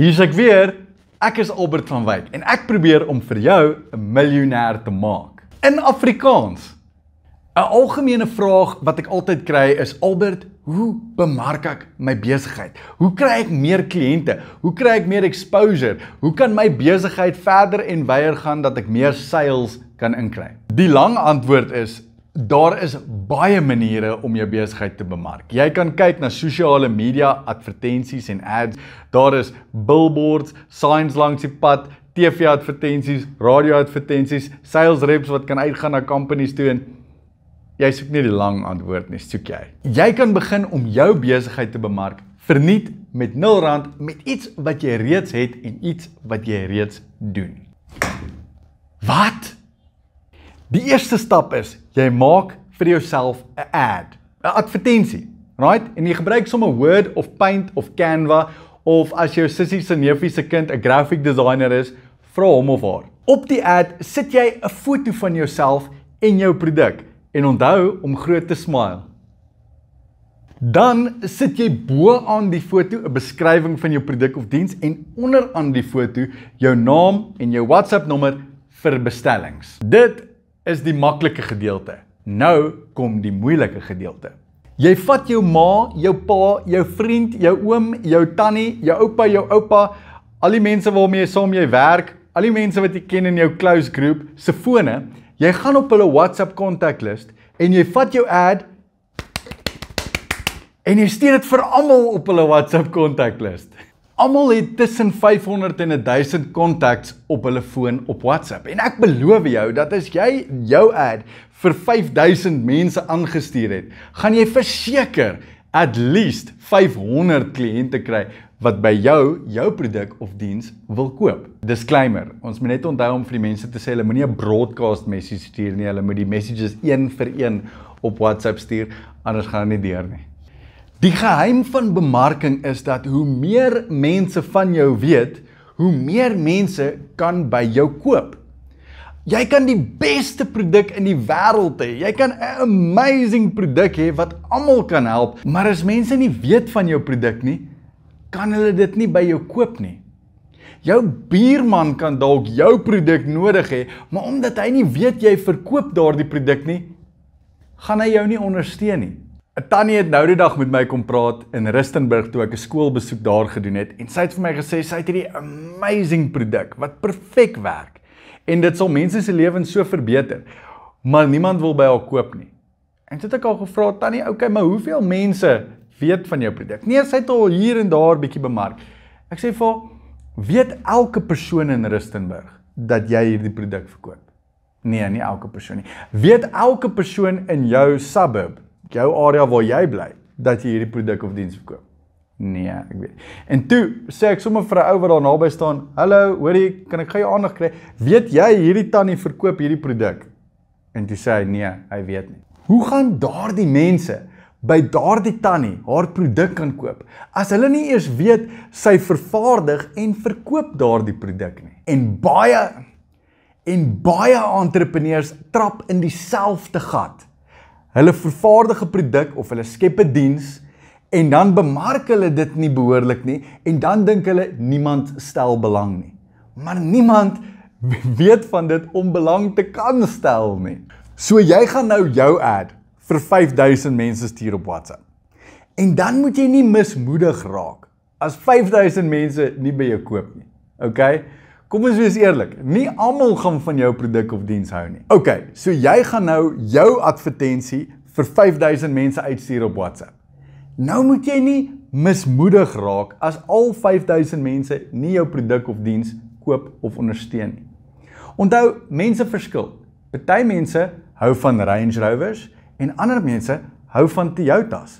Hier's ek weer. Ek is Albert van Wyk en ek probeer om vir jou 'n miljonair te maak. In Afrikaans. 'n Algemene vraag wat ek altyd kry is Albert, hoe bemark ek my besigheid? Hoe kry ek meer kliënte? Hoe kry ek meer exposure? Hoe kan my besigheid verder en wyer gaan dat ek meer sales kan inkry? Die lang antwoord is Daar is baie maniere om jou besigheid te bemark. Jy kan kyk na sosiale media advertensies en ads. Daar is billboards, signs langs die pad, TV advertensies, radio advertensies, sales reps wat kan uitgaan na companies toe en jy soek nie die lang antwoord nie, soek jy. Jy kan begin om jou besigheid te bemark verniet met R0 met iets wat jy reeds het en iets wat jy reeds doen. Wat? Die eerste stap is jy maak vir jouself 'n ad, 'n advertensie, right? En jy gebruik sommer Word of Paint of Canva of as jou sussie se neefie se kind 'n graphic designer is, vra hom of haar. Op die ad sit jy 'n foto van jouself en jou produk en onthou om groot te smile. Dan sit jy bo-aan die foto 'n beskrywing van jou produk of diens en onderaan die foto jou naam en jou WhatsApp nommer vir bestellings. Dit is die maklike gedeelte. Nou kom die moeilike gedeelte. Jy vat jou ma, jou pa, jou vriend, jou oom, jou tannie, jou oupa, jou oupa, al die mense waarmee jy saam jy werk, al die mense wat jy ken in jou close groep se fone. Jy gaan op hulle WhatsApp kontaklys en jy vat jou ad en jy steen dit vir almal op hulle WhatsApp kontaklys. Almal het tussen 500 en 1000 contacts op hulle foon op WhatsApp. En ek beloof jou dat as jy jou ad vir 5000 mense aangestuur het, gaan jy verseker at least 500 kliënte kry wat by jou jou produk of diens wil koop. Disclaimer: Ons moet net onthou om vir die mense te sê hulle moenie 'n broadcast message stuur nie. Hulle moet die messages een vir een op WhatsApp stuur, anders gaan dit nie deur nie. Die geheim van bemarking is dat hoe meer mense van jou weet, hoe meer mense kan by jou koop. Jy kan die beste produk in die wêreld hê. Jy kan 'n amazing produk hê wat almal kan help, maar as mense nie weet van jou produk nie, kan hulle dit nie by jou koop nie. Jou buurman kan dalk jou produk nodig hê, maar omdat hy nie weet jy verkoop daardie produk nie, gaan hy jou nie ondersteun nie. 'n Tannie het nou die dag met my kom praat in Rustenburg toe ek 'n skoolbesoek daar gedoen het en sy het vir my gesê sy het hierdie amazing produk wat perfek werk en dit sal mense se lewens so verbeter. Maar niemand wil by haar koop nie. En dit het ek al gevra Tannie, okay, maar hoeveel mense weet van jou produk? Nee, sy het al hier en daar bietjie bemark. Ek sê vir haar, weet elke persoon in Rustenburg dat jy hierdie produk verkoop? Nee, nie elke persoon nie. Weet elke persoon in jou suburb jou area waar jy bly dat jy hierdie produk of diens verkoop? Nee, ek weet. En toe sê ek sommer vir 'n ou wat daar naby staan, "Hallo, hoorie, kan ek gou jou aandag kry? Weet jy hierdie tannie verkoop hierdie produk?" En toe sê hy, "Nee, hy weet nie." Hoe gaan daardie mense by daardie tannie haar produk kan koop as hulle nie eers weet sy vervaardig en verkoop daardie produk nie? En baie en baie entrepreneurs trap in dieselfde gat hulle vervaardige produk of hulle skep 'n diens en dan bemark hulle dit nie behoorlik nie en dan dink hulle niemand stel belang nie. Maar niemand weet van dit om belang te kan stel nie. So jy gaan nou jou ad vir 5000 mense stuur op WhatsApp. En dan moet jy nie mismoedig raak as 5000 mense nie by jou koop nie. OK? Kom ons wees eerlik, nie almal gaan van jou produk of diens hou nie. OK, so jy gaan nou jou advertensie vir 5000 mense uitstuur op WhatsApp. Nou moet jy nie mismoedig raak as al 5000 mense nie jou produk of diens koop of ondersteun nie. Onthou, mense verskil. Party mense hou van Range Rovers en ander mense hou van Toyotas.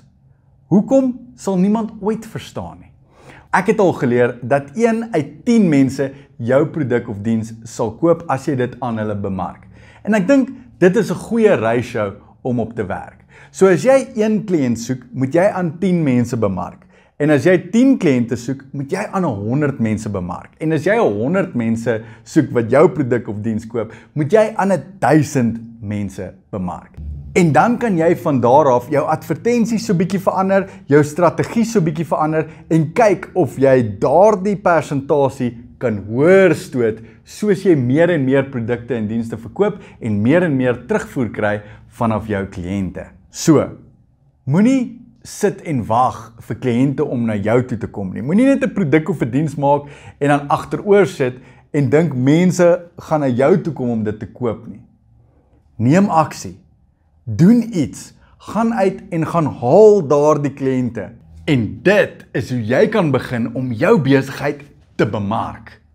Hoekom sal niemand ooit verstaan nie? Ek het al geleer dat 1 uit 10 mense jou produk of diens sal koop as jy dit aan hulle bemark. En ek dink dit is 'n goeie ratio om op te werk. So as jy 1 kliënt soek, moet jy aan 10 mense bemark. En as jy 10 kliënte soek, moet jy aan 100 mense bemark. En as jy 100 mense soek wat jou produk of diens koop, moet jy aan 1000 mense bemark. En dan kan jy van daar af jou advertensies so bietjie verander, jou strategie so bietjie verander en kyk of jy daardie persentasie kan hoër stoot soos jy meer en meer produkte en dienste verkoop en meer en meer terugvoer kry vanaf jou kliënte. So, moenie sit en wag vir kliënte om na jou toe te kom nie. Moenie net 'n produk of 'n diens maak en dan agteroor sit en dink mense gaan na jou toe kom om dit te koop nie. Neem aksie doen iets, gaan uit en gaan haal daardie kliënte. En dit is hoe jy kan begin om jou besigheid te bemark.